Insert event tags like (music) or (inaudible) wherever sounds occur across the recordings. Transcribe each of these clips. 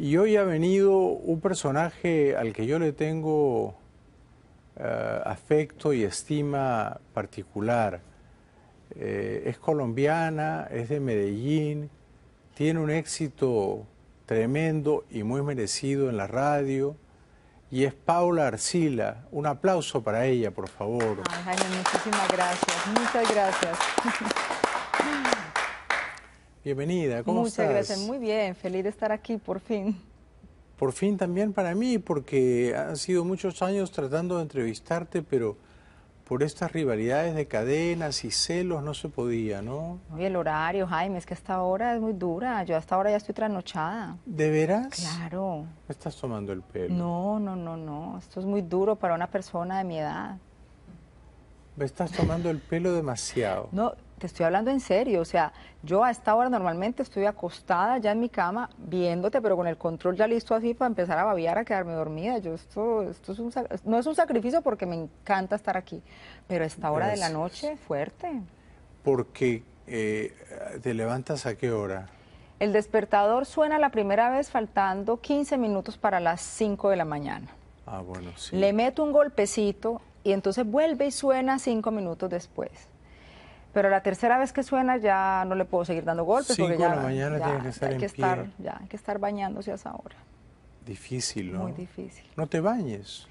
Y hoy ha venido un personaje al que yo le tengo eh, afecto y estima particular. Eh, es colombiana, es de Medellín, tiene un éxito tremendo y muy merecido en la radio. Y es Paula Arcila. Un aplauso para ella, por favor. Ay, muchísimas gracias. Muchas gracias. (laughs) Bienvenida, ¿cómo estás? Muchas gracias, muy bien, feliz de estar aquí por fin. Por fin también para mí, porque han sido muchos años tratando de entrevistarte, pero por estas rivalidades de cadenas y celos no se podía, ¿no? Y el horario, Jaime, es que hasta ahora es muy dura. Yo hasta ahora ya estoy trasnochada. ¿De veras? Claro. Me estás tomando el pelo. No, no, no, no. Esto es muy duro para una persona de mi edad. Me estás tomando el pelo demasiado. No, te estoy hablando en serio, o sea, yo a esta hora normalmente estoy acostada ya en mi cama viéndote, pero con el control ya listo así para empezar a babiar, a quedarme dormida. Yo esto, esto no es un sacrificio porque me encanta estar aquí, pero a esta hora de la noche fuerte. Porque eh, te levantas a qué hora? El despertador suena la primera vez faltando 15 minutos para las 5 de la mañana. Ah, bueno, sí. Le meto un golpecito y entonces vuelve y suena 5 minutos después pero la tercera vez que suena ya no le puedo seguir dando golpes. porque ya, que estar hay que Estar, ya, que estar bañándose a esa hora. Difícil, ¿no? Muy difícil. No te bañes.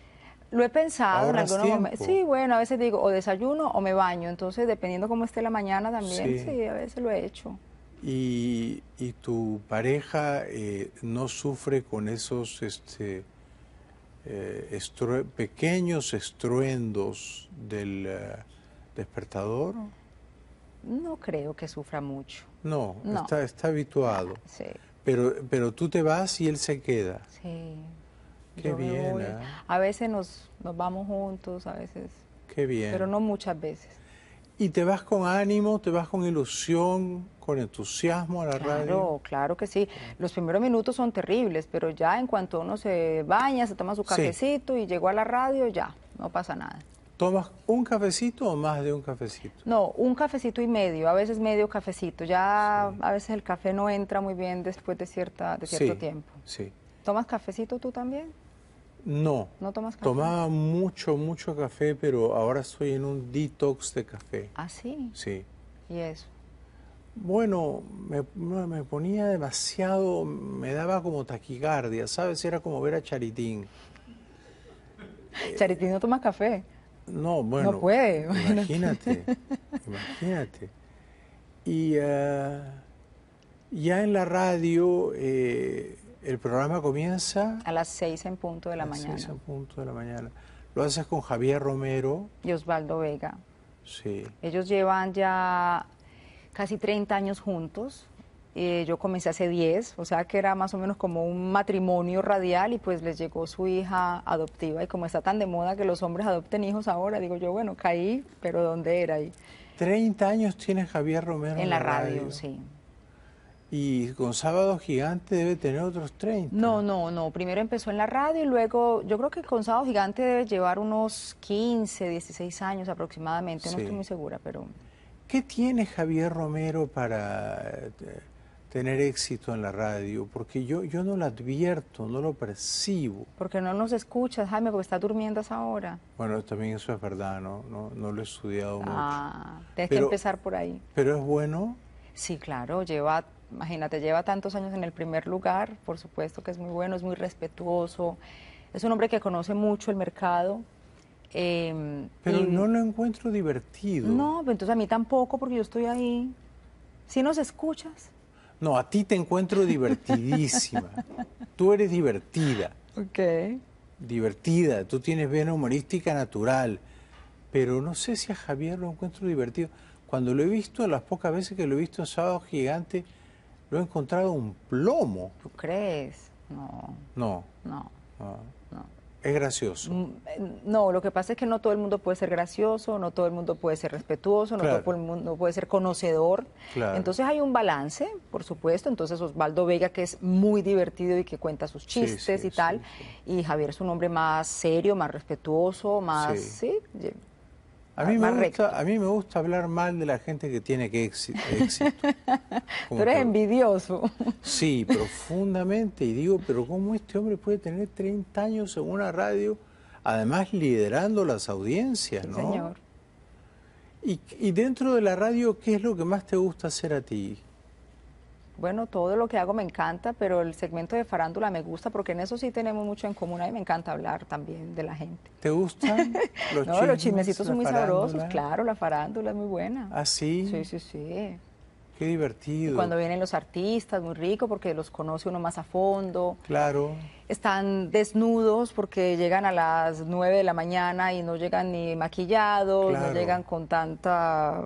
Lo he pensado en algunos momentos. Sí, bueno, a veces digo o desayuno o me baño. Entonces, dependiendo cómo esté la mañana también, sí, a veces lo he hecho. ¿Y, y tu pareja eh, no sufre con esos este, eh, pequeños estruendos del eh, despertador? No creo que sufra mucho. No, Está, habituado. Pero, pero tú te vas y él se queda. Sí. Qué bien. ¿eh? A veces nos, nos vamos juntos, a veces. Qué bien. Pero no muchas veces. ¿Y te vas con ánimo, te vas con ilusión, con entusiasmo a la radio? Claro, claro que sí. Los primeros minutos son terribles, pero ya en cuanto uno se baña, se toma su cafecito y llegó a la radio, ya, no pasa nada. ¿Tomas un cafecito o más de un cafecito? No, un cafecito y medio, a veces medio cafecito. Ya a veces el café no entra muy bien después de, cierta, de cierto tiempo. Sí. ¿Tomas cafecito tú también? No. ¿No tomas café? Tomaba mucho, mucho café, pero ahora estoy en un detox de café. ¿Ah, sí? Sí. ¿Y eso? Bueno, me, ponía demasiado, me daba como taquicardia, ¿sabes? Era como ver a Charitín. (laughs) Charitín no toma café. No, bueno. No puede. (laughs) Imagínate, imagínate. Y ah, ya en la radio eh, el programa comienza... A las seis en punto de la a mañana. Seis en punto de la mañana. Lo haces con Javier Romero. Y Osvaldo Vega. Sí. Ellos llevan ya casi 30 años juntos. Eh, yo comencé hace 10, o sea que era más o menos como un matrimonio radial y pues les llegó su hija adoptiva. Y como está tan de moda que los hombres adopten hijos ahora, digo yo, bueno, caí, pero ¿dónde era? y 30 años tiene Javier Romero. En la radio, sí. Y con Sábado Gigante debe tener otros 30. No, no, no. Primero empezó en la radio y luego yo creo que con Gigante debe llevar unos 15, 16 años aproximadamente. No estoy muy segura, pero... ¿Qué tiene Javier Romero para eh, tener éxito en la radio, porque yo, yo no lo advierto, no lo percibo. Porque no nos escuchas, Jaime, porque estás durmiendo a esa hora. Bueno, también eso es verdad, no, no, no lo he estudiado ah, Tienes que empezar por ahí. Pero es bueno. Sí, claro, lleva, imagínate, lleva tantos años en el primer lugar, por supuesto que es muy bueno, es muy respetuoso, es un hombre que conoce mucho el mercado, em, pero no lo encuentro divertido. No, pues entonces a mí tampoco, porque yo estoy ahí. Si nos escuchas. No, a ti te encuentro divertidísima. Tú eres divertida. Ok. Divertida, tú tienes vena humorística natural. Pero no sé si a Javier lo encuentro divertido. Cuando lo he visto, las pocas veces que lo he visto en Sábado Gigante, lo he encontrado un plomo. ¿Tú crees? No. No. No. no. Ah. ¿Es gracioso? Mm, eh, no, lo que pasa es que no todo el mundo puede ser gracioso, no todo el mundo puede ser respetuoso, no todo el mundo puede ser conocedor. Entonces hay un balance, por supuesto. Entonces Osvaldo Vega, que es muy divertido y que cuenta sus chistes y tal, y Javier es un hombre más serio, más respetuoso, más... sí a mí, me gusta, a mí me gusta hablar mal de la gente que tiene que éxito. (laughs) Pero envidioso. Sí, (laughs) profundamente. Y digo, pero ¿cómo este hombre puede tener 30 años en una radio, además liderando las audiencias, no? Señor. Y, y dentro de la radio, ¿qué es lo que más te gusta hacer a ti? Bueno, todo lo que hago me encanta, pero el segmento de farándula me gusta porque en eso sí tenemos mucho en común. y me encanta hablar también de la gente. ¿Te gustan (laughs) los No, los chismecitos son muy sabrosos, claro, la farándula es muy buena. ¿Ah, sí? Sí, sí, sí. Qué divertido. cuando vienen los artistas, muy rico porque los conoce uno más a fondo. Claro. Están desnudos porque llegan a las 9 de la mañana y no llegan ni maquillados, no llegan con tanta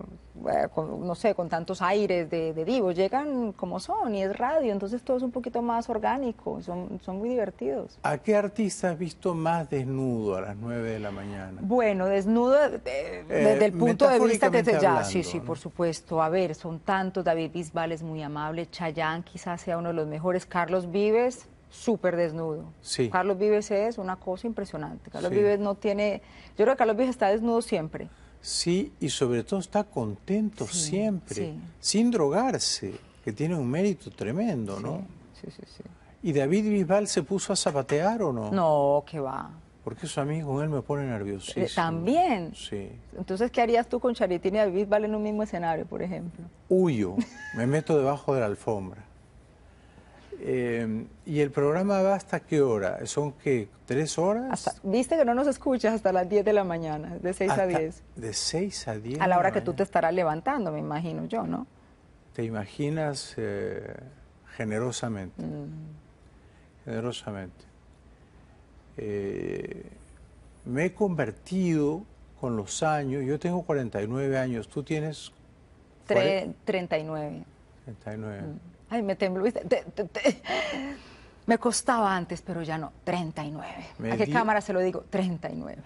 eh, no sé, con tantos aires de, de divos, llegan como son y es radio, entonces todo es un poquito más orgánico, son, son muy divertidos. ¿A qué artista has visto más desnudo a las 9 de la mañana? Bueno, desnudo eh, eh, desde el punto de vista que Ya, sí, sí, por supuesto. A ver, son tantos, David Bisbal es muy amable, Chayanne quizás sea uno de los mejores, Carlos Vives súper desnudo. Sí. Carlos Vives es una cosa impresionante. Carlos Vives no tiene, yo creo que Carlos Vives está desnudo siempre. Sí, y sobre todo está contento siempre, sin drogarse, que tiene un mérito tremendo, ¿no? Sí, sí, sí. ¿Y David Bisbal se puso a zapatear o no? No, que va. Porque eso a mí con él me pone nerviosísimo. Eh, también. Sí. Entonces, ¿qué harías tú con Charitín y David Bisbal en un mismo escenario, por ejemplo? Huyo, me meto debajo de la alfombra. Em, ¿Y el programa va hasta qué hora? ¿Son qué? ¿Tres horas? Viste que no nos escuchas hasta las 10 de la mañana, de 6 a 10. De 6 a 10. A la hora que tú te estarás levantando, me imagino yo, ¿no? Te imaginas eh, generosamente. Mm. Generosamente. Eh, me he convertido con los años, yo tengo 49 años, tú tienes... Tre 39. 39. Ay, me tembló. Me costaba antes, pero ya no. 39. ¿A qué cámara se lo digo? 39.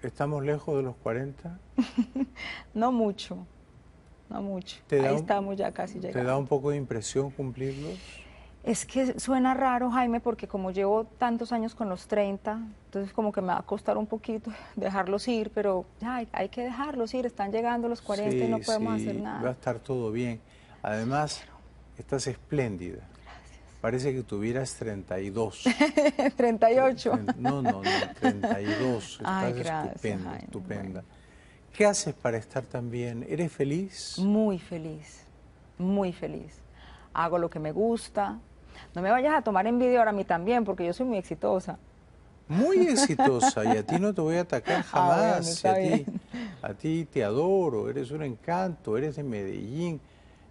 ¿Estamos lejos de los 40? (laughs) no mucho. No mucho. Ahí estamos ya casi llegando. ¿Te da un poco de impresión cumplirlos? Es que suena raro, Jaime, porque como llevo tantos años con los 30, entonces como que me va a costar un poquito (laughs) dejarlos ir, pero hay que dejarlos ir, están llegando los 40 y no podemos hacer nada. Va a estar todo bien. Además, Estás espléndida. Gracias. Parece que tuvieras 32. 38. (laughs) No, no, no, 32. (laughs) Estás estupenda, estupenda. ¿Qué haces para estar tan bien? ¿Eres feliz? Muy feliz, muy feliz. Hago lo que me gusta. No me vayas a tomar envidia ahora a mí también, porque yo soy muy exitosa. Muy (laughs) exitosa, y a ti no te voy a atacar ah, jamás. a, ti, a ti te adoro, eres un encanto, eres de Medellín.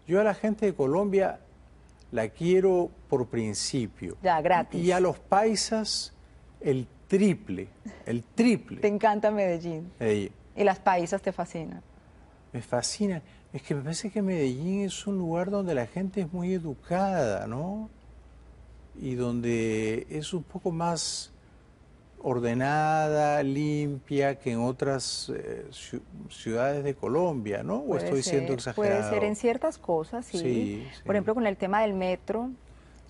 Yo a la gente de Colombia la quiero por principio. Ya, gratis. Y a los paisas el triple, el triple. Te encanta Medellín. Medellín. Y las paisas te fascinan. Me fascinan. Es que me parece que Medellín es un lugar donde la gente es muy educada, ¿no? Y donde es un poco más ordenada, limpia que en otras eh, ciudades de Colombia, ¿no? ¿O estoy diciendo exagerado? Puede ser en ciertas cosas, sí. Por ejemplo, con el tema del metro,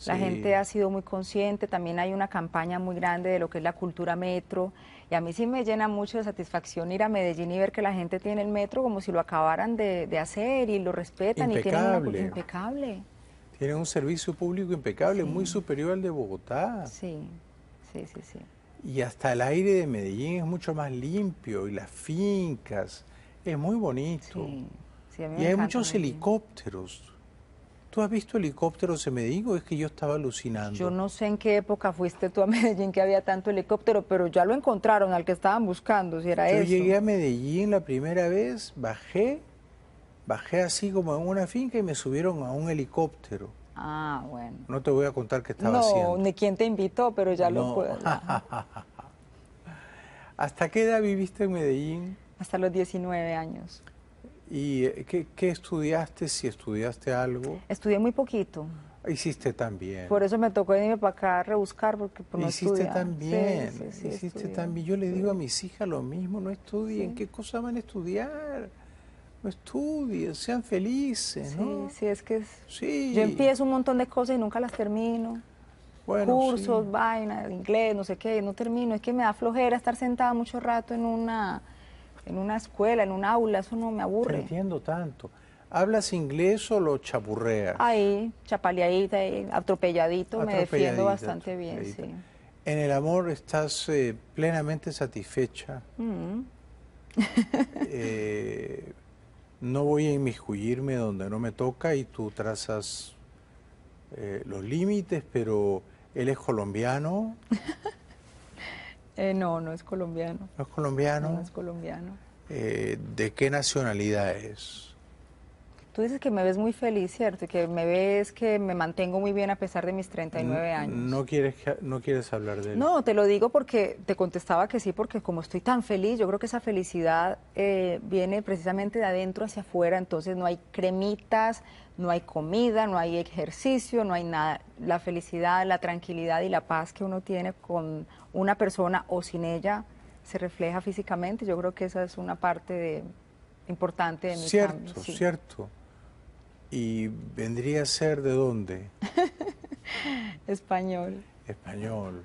la gente ha sido muy consciente, también hay una campaña muy grande de lo que es la cultura metro, y a mí sí me llena mucho de satisfacción ir a Medellín y ver que la gente tiene el metro como si lo acabaran de, hacer y lo respetan y tienen una impecable. Tienen un servicio público impecable, muy superior al de Bogotá. Sí, sí, sí, sí y hasta el aire de Medellín es mucho más limpio y las fincas, es muy bonito. y hay muchos helicópteros. ¿Tú has visto helicópteros en Medellín o es que yo estaba alucinando? Yo no sé en qué época fuiste tú a (laughs) Medellín que había tanto helicóptero, pero ya lo encontraron al que estaban buscando, si era eso. Yo llegué a Medellín la primera vez, bajé, bajé así como en una finca y me subieron a un helicóptero. Ah, bueno. No te voy a contar qué estaba haciendo. No, ni quién te invitó, pero ya lo puedo. (laughs) ¿Hasta qué edad viviste en Medellín? Hasta los 19 años. ¿Y eh, qué, estudiaste, si estudiaste algo? Estudié muy poquito. Hiciste también. Por eso me tocó irme para acá a rebuscar, porque por pues, no Hiciste también, sí, sí, sí, hiciste también. Yo le digo a mis hijas lo mismo, no estudien, ¿qué cosa van a estudiar? estudien, sean felices, ¿no? Sí, sí, es que es... yo empiezo un montón de cosas y nunca las termino. Cursos, vainas, inglés, no sé qué, no termino. Es que me da flojera estar sentada mucho rato en una, en una escuela, en un aula, eso no me aburre. entiendo tanto. ¿Hablas inglés o lo chapurreas? Ahí, chapaleadita, eh, atropelladito, me defiendo bastante bien, sí. ¿En el amor estás eh, plenamente satisfecha? Mm. eh, no voy a inmiscuirme donde no me toca y tú trazas eh, los límites, pero él es colombiano. (laughs) Eh, no, no es colombiano. ¿No es colombiano? No, es colombiano. Eh, ¿De qué nacionalidad es? Tú dices que me ves muy feliz, ¿cierto? Y que me ves que me mantengo muy bien a pesar de mis 39 años. No quieres, no quieres hablar de eso. No, te lo digo porque te contestaba que sí, porque como estoy tan feliz, yo creo que esa felicidad eh, viene precisamente de adentro hacia afuera, entonces no hay cremitas, no hay comida, no hay ejercicio, no hay nada. La felicidad, la tranquilidad y la paz que uno tiene con una persona o sin ella se refleja físicamente. Yo creo que esa es una parte de, importante de mi Cierto, cierto. ¿Y vendría a ser de dónde? (laughs) Español. Español.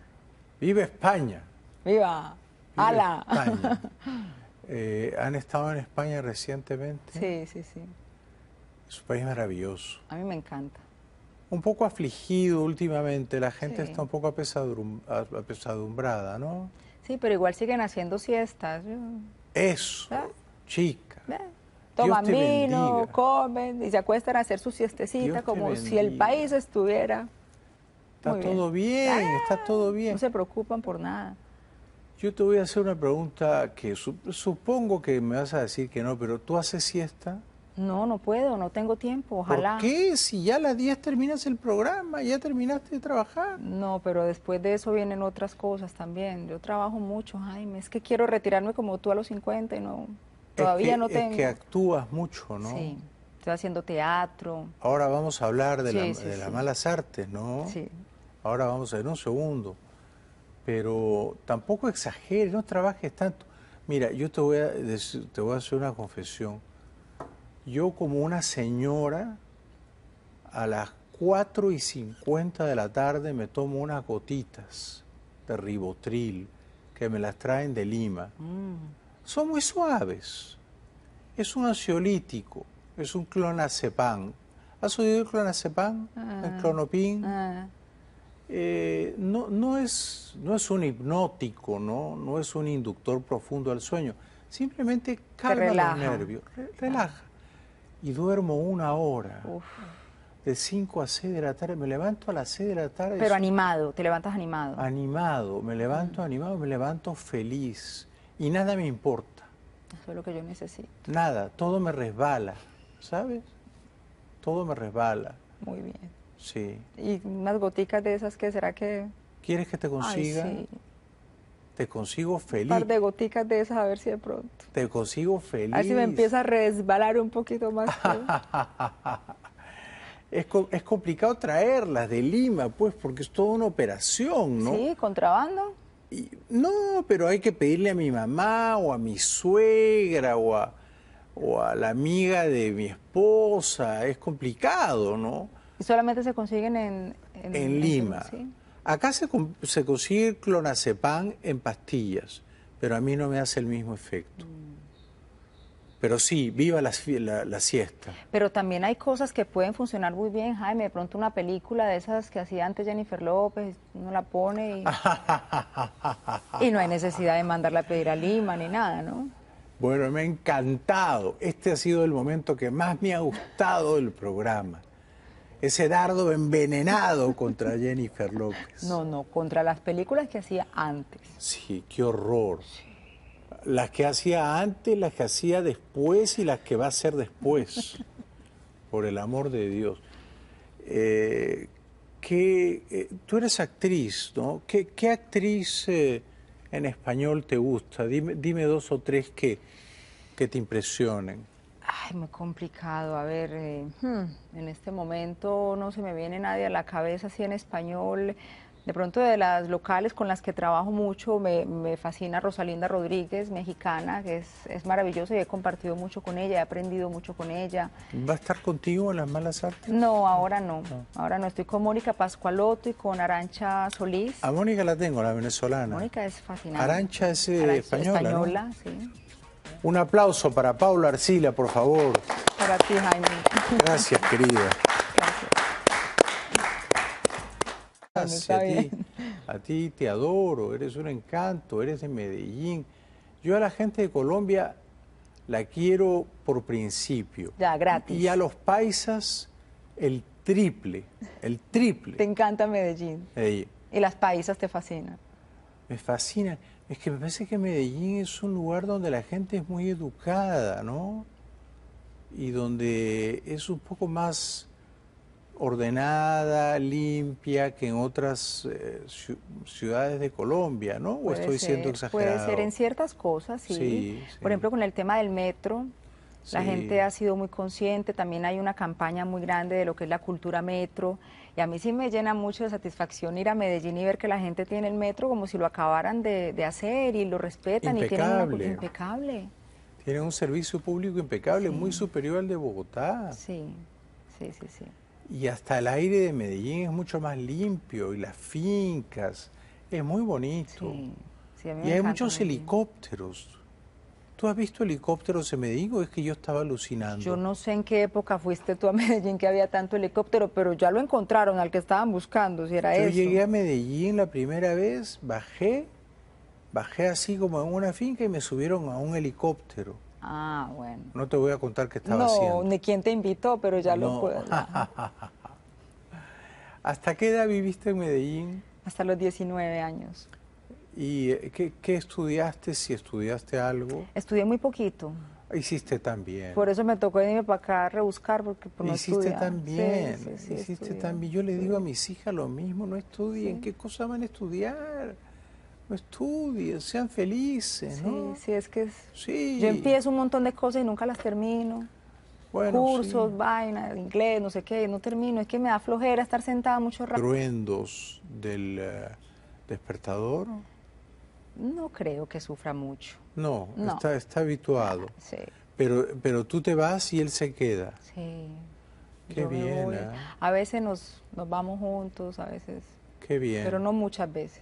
¡Viva España! ¡Viva! Viva españa viva hala (laughs) eh, ¿Han estado en España recientemente? Sí, sí, sí. Es un país maravilloso. A mí me encanta. Un poco afligido últimamente, la gente está un poco apesadumbrada, ¿no? Sí, pero igual siguen haciendo siestas. Eso, chica toman vino, comen y se acuestan a hacer su siestecita como si el país estuviera. Está todo bien, está ah, todo bien. No se preocupan por nada. Yo te voy a hacer una pregunta que supongo que me vas a decir que no, pero ¿tú haces siesta? No, no puedo, no tengo tiempo, ojalá. ¿Por qué? Si ya a las 10 terminas el programa, ya terminaste de trabajar. No, pero después de eso vienen otras cosas también. Yo trabajo mucho, Jaime, es que quiero retirarme como tú a los 50 y no, es que, actúas mucho, ¿no? Sí, estoy haciendo teatro. Ahora vamos a hablar de, las malas artes, ¿no? Sí. Ahora vamos a ver un segundo. Pero tampoco exageres, no trabajes tanto. Mira, yo te voy a, te voy a hacer una confesión. Yo como una señora, a las 4 y 50 de la tarde me tomo unas gotitas de ribotril que me las traen de Lima. Mm son muy suaves. Es un ansiolítico, es un clonazepam. ¿Has oído el clonazepam? Ah. el clonopin. Ah. Eh, no, no, es, no es un hipnótico, ¿no? no es un inductor profundo al sueño. Simplemente calma los nervios, ah. relaja. Y duermo una hora. De 5 a 6 de la tarde, me levanto a las 6 de la tarde. Pero animado, te levantas animado. Animado, me levanto mm. animado, me levanto feliz y nada me importa. Eso es lo que yo necesito. Nada, todo me resbala, ¿sabes? Todo me resbala. Muy bien. Sí. Y unas goticas de esas que será que... ¿Quieres que te consiga? sí. Te consigo feliz. Un par de goticas de esas, a ver si de pronto. Te consigo feliz. A ver si me empieza a resbalar un poquito más. (laughs) es, es complicado traerlas de Lima, pues, porque es toda una operación, ¿no? Sí, contrabando no, pero hay que pedirle a mi mamá o a mi suegra o a, o a la amiga de mi esposa. Es complicado, ¿no? Y solamente se consiguen en... En, este Lima. Acá se, se consigue clonazepam en pastillas, pero a mí no me hace el mismo efecto. Mm. Pero sí, viva la, siesta. Pero también hay cosas que pueden funcionar muy bien, Jaime. De pronto una película de esas que hacía antes Jennifer López, uno la pone y... (laughs) y no hay necesidad de mandarla a pedir a Lima ni nada, ¿no? Bueno, me ha encantado. Este ha sido el momento que más me ha gustado del programa. Ese dardo envenenado contra (laughs) Jennifer López. No, no, contra las películas que hacía antes. Sí, qué horror. Las que hacía antes, las que hacía después y las que va a hacer después, (laughs) por el amor de Dios. Eh, eh, tú eres actriz, ¿no? ¿Qué, actriz eh, en español te gusta? Dime, dime dos o tres que, que te impresionen. Ay, muy complicado. A ver, hmm, en este momento no se me viene nadie a la cabeza si en español. De pronto de las locales con las que trabajo mucho, me, fascina Rosalinda Rodríguez, mexicana, que es, maravillosa y he compartido mucho con ella, he aprendido mucho con ella. ¿Va a estar contigo en las malas artes? No, ahora no. Ahora no, estoy con Mónica Pascualoto y con Arancha Solís. A Mónica la tengo, la venezolana. Mónica es fascinante. Arancha es eh, española, española sí. Un aplauso para Paula Arcila, por favor. Para ti, Jaime. Gracias, querida. (laughs) a ti, a ti te adoro, eres un encanto, eres de Medellín. Yo a la gente de Colombia la quiero por principio. Ya, gratis. Y a los paisas el triple, el triple. Te encanta Medellín. Medellín. Y las paisas te fascinan. Me fascinan. Es que me parece que Medellín es un lugar donde la gente es muy educada, ¿no? Y donde es un poco más ordenada, limpia que en otras eh, ciudades de Colombia, ¿no? ¿O estoy diciendo siendo exagerado? Puede ser en ciertas cosas, sí. Por ejemplo, con el tema del metro, la gente ha sido muy consciente, también hay una campaña muy grande de lo que es la cultura metro, y a mí sí me llena mucho de satisfacción ir a Medellín y ver que la gente tiene el metro como si lo acabaran de, hacer y lo respetan y tienen impecable. Tienen un servicio público impecable, muy superior al de Bogotá. Sí, sí, sí, sí y hasta el aire de Medellín es mucho más limpio y las fincas es muy bonito. y hay muchos helicópteros. ¿Tú has visto helicópteros en Medellín es que yo estaba alucinando? Yo no sé en qué época fuiste tú a (laughs) Medellín que había tanto helicóptero, pero ya lo encontraron al que estaban buscando, si era eso. Yo llegué a Medellín la primera vez, bajé, bajé así como en una finca y me subieron a un helicóptero. Ah, bueno. No te voy a contar qué estaba haciendo. No, ni quién te invitó, pero ya lo puedo. (laughs) ¿Hasta qué edad viviste en Medellín? Hasta los 19 años. ¿Y eh, qué, estudiaste, si estudiaste algo? Estudié muy poquito. Hiciste también. Por eso me tocó irme para acá a rebuscar, porque por pues, no Hiciste también, hiciste también. Yo le digo a mis hijas lo mismo, no estudien, ¿qué cosa van a estudiar? estudien, sean felices, ¿no? Sí, sí, es que es... yo empiezo un montón de cosas y nunca las termino. Cursos, vainas, inglés, no sé qué, no termino. Es que me da flojera estar sentada mucho rato. ¿Truendos del eh, despertador? No creo que sufra mucho. No, Está, está, habituado. sí. Pero, pero tú te vas y él se queda. Sí. Qué bien. ¿eh? A veces nos, nos vamos juntos, a veces. Qué bien. Pero no muchas veces.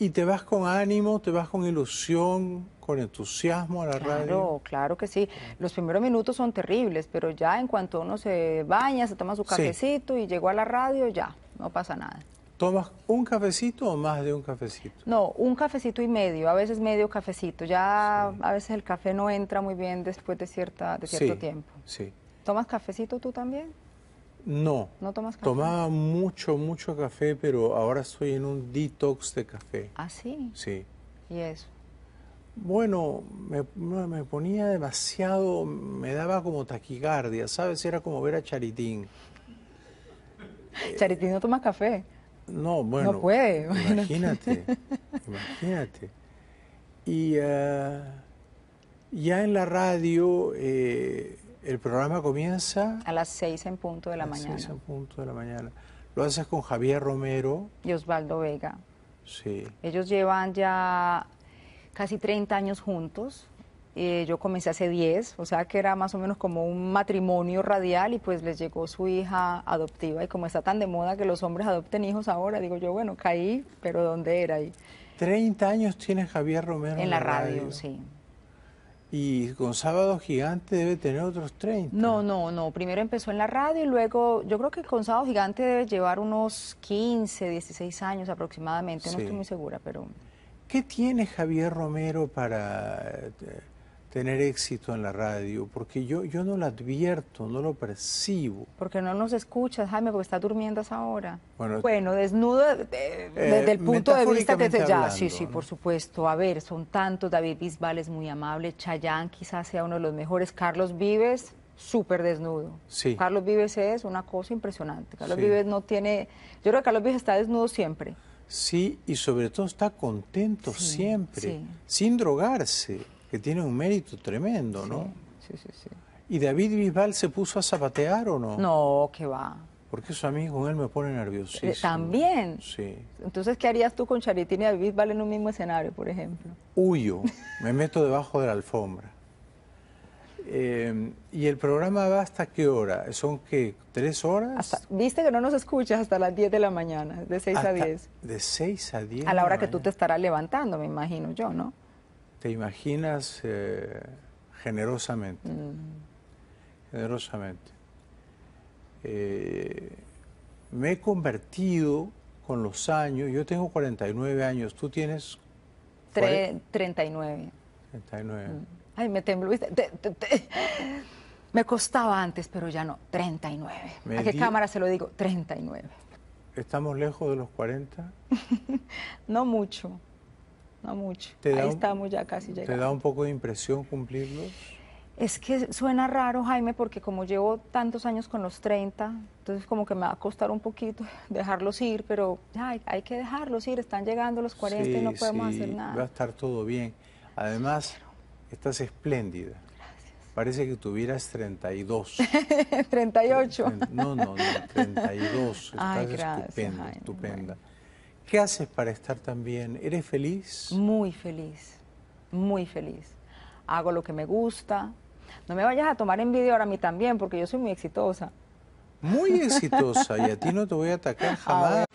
Y te vas con ánimo, te vas con ilusión, con entusiasmo a la radio. Claro, claro que sí. Los primeros minutos son terribles, pero ya en cuanto uno se baña, se toma su cafecito y llegó a la radio, ya, no pasa nada. ¿Tomas un cafecito o más de un cafecito? No, un cafecito y medio, a veces medio cafecito. Ya a veces el café no entra muy bien después de, cierta, de cierto tiempo. Sí. ¿Tomas cafecito tú también? No. ¿No tomas café? Tomaba mucho, mucho café, pero ahora estoy en un detox de café. ¿Ah, sí? Sí. ¿Y eso? Bueno, me, ponía demasiado, me daba como taquicardia, ¿sabes? Era como ver a Charitín. (laughs) Charitín no toma café. No, bueno. No puede. (laughs) Imagínate, imagínate. Y ah, ya en la radio... Eh, el programa comienza... A las 6 en punto de la a las mañana. en punto de la mañana. Lo haces con Javier Romero. Y Osvaldo Vega. Sí. Ellos llevan ya casi 30 años juntos. Eh, yo comencé hace 10, o sea que era más o menos como un matrimonio radial y pues les llegó su hija adoptiva y como está tan de moda que los hombres adopten hijos ahora, digo yo, bueno, caí, pero ¿dónde era? ahí? 30 años tiene Javier Romero. En la radio. sí. Y con Sábado Gigante debe tener otros 30. No, no, no. Primero empezó en la radio y luego yo creo que con Sábado Gigante debe llevar unos 15, 16 años aproximadamente. No estoy muy segura, pero... ¿Qué tiene Javier Romero para eh, tener éxito en la radio, porque yo, yo no lo advierto, no lo percibo. Porque no nos escuchas, Jaime, porque está durmiendo a esa hora. Bueno, desnudo eh, eh, desde el punto de vista que ya, sí, sí, por supuesto. A ver, son tantos, David Bisbal es muy amable, Chayán quizás sea uno de los mejores, Carlos Vives, súper desnudo. Sí. Carlos Vives es una cosa impresionante. Carlos Vives no tiene... Yo creo que Carlos Vives está desnudo siempre. Sí, y sobre todo está contento siempre, sin drogarse que tiene un mérito tremendo, ¿no? Sí, sí, sí. ¿Y David Bisbal se puso a zapatear o no? No, que va. Porque eso a mí con él me pone nerviosísimo. Eh, También. Sí. Entonces, ¿qué harías tú con Charitín y David Bisbal en un mismo escenario, por ejemplo? Huyo, me meto debajo de la alfombra. Eh, ¿Y el programa va hasta qué hora? ¿Son qué? ¿Tres horas? Viste que no nos escuchas hasta las 10 de la mañana, de 6 a 10. ¿De 6 a 10? A la hora que tú te estarás levantando, me imagino yo, ¿no? te imaginas eh, generosamente. Mm. Generosamente. Eh, me he convertido con los años, yo tengo 49 años, tú tienes... 39. 39. Mm. Ay, me tembló. Me costaba antes, pero ya no. 39. ¿A qué cámara se lo digo? 39. ¿Estamos lejos de los 40? (laughs) no mucho mucho. Ahí estamos ya casi llegando. ¿Te da un poco de impresión cumplirlos? Es que suena raro, Jaime, porque como llevo tantos años con los 30, entonces como que me va a costar un poquito (laughs) dejarlos ir, pero hay que dejarlos ir, están llegando los 40 y no podemos hacer nada. Va a estar todo bien. Además, estás espléndida. Parece que tuvieras 32. 38. (laughs) No, no, no, 32. Estás estupenda, ¿Qué haces para estar tan bien? ¿Eres feliz? Muy feliz, muy feliz. Hago lo que me gusta. No me vayas a tomar envidia ahora a mí también, porque yo soy muy exitosa. Muy (laughs) exitosa, y a ti no te voy a atacar jamás.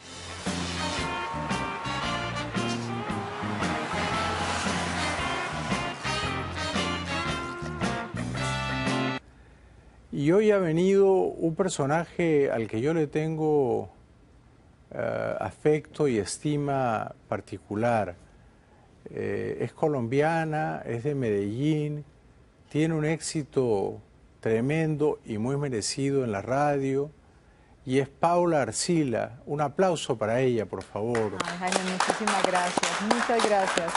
Y hoy ha venido un personaje al que yo le tengo eh, afecto y estima particular. Eh, es colombiana, es de Medellín, tiene un éxito tremendo y muy merecido en la radio. Y es Paula Arcila. Un aplauso para ella, por favor. Ay, Jaime, muchísimas gracias. Muchas gracias.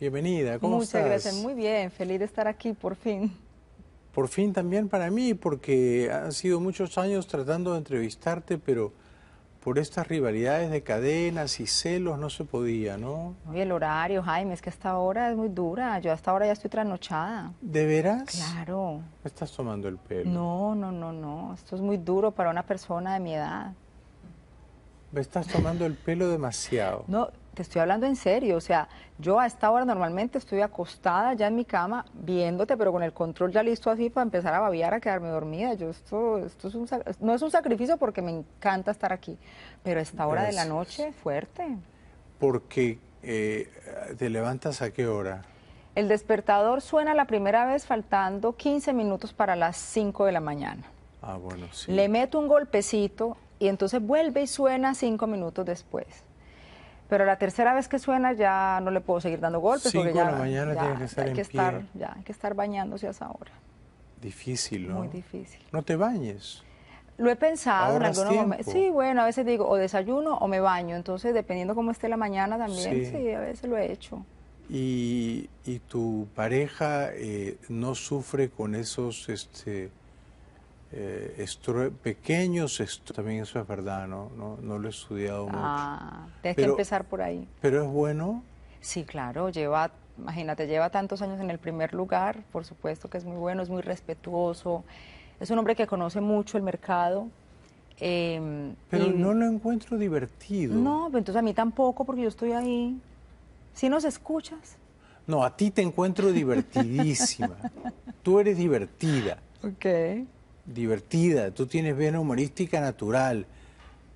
Bienvenida, ¿cómo estás? Muchas gracias, muy bien. Feliz de estar aquí, por fin por fin también para mí, porque han sido muchos años tratando de entrevistarte, pero por estas rivalidades de cadenas y celos no se podía, ¿no? Y el horario, Jaime, es que hasta ahora es muy dura. Yo hasta ahora ya estoy trasnochada. ¿De veras? Claro. ¿Me estás tomando el pelo? No, no, no, no. Esto es muy duro para una persona de mi edad. Me estás tomando el pelo demasiado. No, te estoy hablando en serio, o sea, yo a esta hora normalmente estoy acostada ya en mi cama viéndote, pero con el control ya listo así para empezar a babiar, a quedarme dormida. Yo esto, esto es un, no es un sacrificio porque me encanta estar aquí, pero a esta hora de la noche, fuerte. Porque eh, te levantas a qué hora? El despertador suena la primera vez faltando 15 minutos para las 5 de la mañana. Ah, bueno, sí. Le meto un golpecito y entonces vuelve y suena 5 minutos después pero la tercera vez que suena ya no le puedo seguir dando golpes. porque ya, mañana tiene que estar hay que ya, hay que estar bañándose a esa hora. Difícil, ¿no? Muy difícil. No te bañes. Lo he pensado en Sí, bueno, a veces digo o desayuno o me baño. Entonces, dependiendo cómo esté la mañana también, sí, a veces lo he hecho. ¿Y, y tu pareja eh, no sufre con esos este, eh, pequeños estudios, también eso es verdad, ¿no? No, lo he estudiado ah, Tienes que empezar por ahí. Pero es bueno. Sí, claro, lleva, imagínate, lleva tantos años en el primer lugar, por supuesto que es muy bueno, es muy respetuoso, es un hombre que conoce mucho el mercado, em, pero no lo encuentro divertido. No, entonces a mí tampoco, porque yo estoy ahí. Si nos escuchas. No, a ti te encuentro divertidísima. (laughs) Tú eres divertida. Ok divertida, tú tienes vena humorística natural,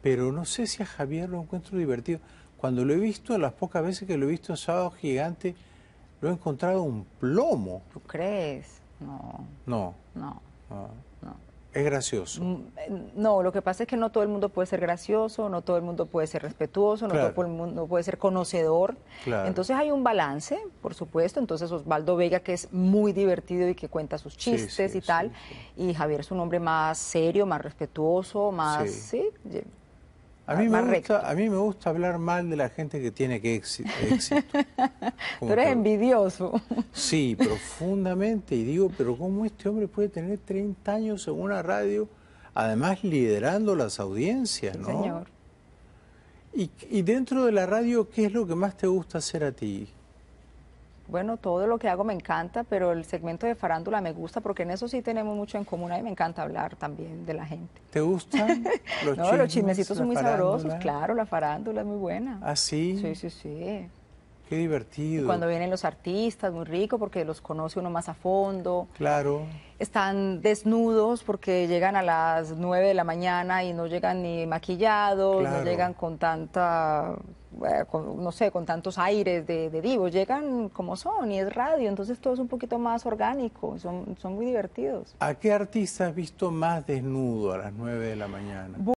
pero no sé si a Javier lo encuentro divertido. Cuando lo he visto, las pocas veces que lo he visto en Sábado Gigante, lo he encontrado un plomo. ¿Tú crees? No. No. No. Ah. no. no es gracioso. Mm, eh, no, lo que pasa es que no todo el mundo puede ser gracioso, no todo el mundo puede ser respetuoso, no todo el mundo puede ser conocedor. Entonces hay un balance, por supuesto. Entonces Osvaldo Vega, que es muy divertido y que cuenta sus chistes y tal, y Javier es un hombre más serio, más respetuoso, más... Sí a mí, me gusta, a me gusta hablar mal de la gente que tiene que (laughs) éxito. Pero es envidioso. Sí, (laughs) profundamente. Y digo, pero ¿cómo este hombre puede tener 30 años en una radio, además liderando las audiencias, ¿no? Señor. Y, y dentro de la radio, ¿qué es lo que más te gusta hacer a ti? Bueno, todo lo que hago me encanta, pero el segmento de farándula me gusta porque en eso sí tenemos mucho en común. A mí me encanta hablar también de la gente. ¿Te gustan (laughs) los No, los chismecitos son muy sabrosos, claro, la farándula es muy buena. ¿Ah, sí? Sí, sí, sí. Qué divertido. cuando vienen los artistas, muy rico, porque los conoce uno más a fondo. Claro. Están desnudos porque llegan a las 9 de la mañana y no llegan ni maquillados, no llegan con tanta, eh, no sé, con tantos aires de, de divos. Llegan como son y es radio, entonces todo es un poquito más orgánico, son, son muy divertidos. ¿A qué artista has visto más desnudo a las 9 de la mañana?